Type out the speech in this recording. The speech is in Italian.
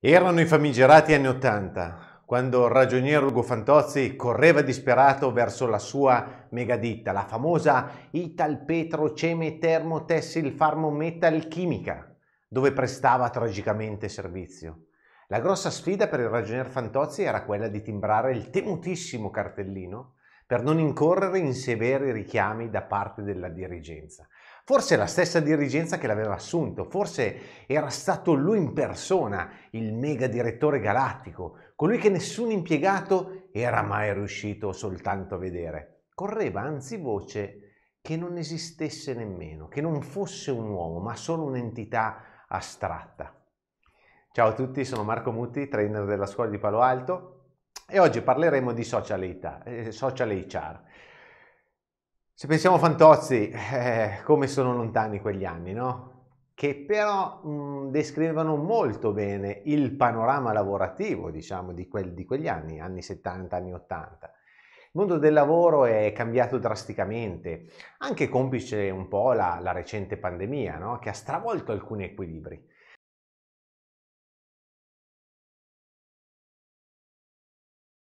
Erano i famigerati anni Ottanta, quando il ragioniero Ugo Fantozzi correva disperato verso la sua megaditta, la famosa Ital Petro Ceme Termo Tessil Farmo Metal Chimica, dove prestava tragicamente servizio. La grossa sfida per il ragionier Fantozzi era quella di timbrare il temutissimo cartellino per non incorrere in severi richiami da parte della dirigenza. Forse la stessa dirigenza che l'aveva assunto, forse era stato lui in persona il mega direttore galattico, colui che nessun impiegato era mai riuscito soltanto a vedere. Correva anzi voce che non esistesse nemmeno, che non fosse un uomo, ma solo un'entità astratta. Ciao a tutti, sono Marco Mutti, trainer della scuola di Palo Alto e oggi parleremo di social, HR. Eh, social HR. Se pensiamo a Fantozzi, eh, come sono lontani quegli anni, no? Che però mh, mm, descrivevano molto bene il panorama lavorativo, diciamo, di, quel, di quegli anni, anni 70, anni 80. Il mondo del lavoro è cambiato drasticamente, anche complice un po' la, la recente pandemia, no? che ha stravolto alcuni equilibri.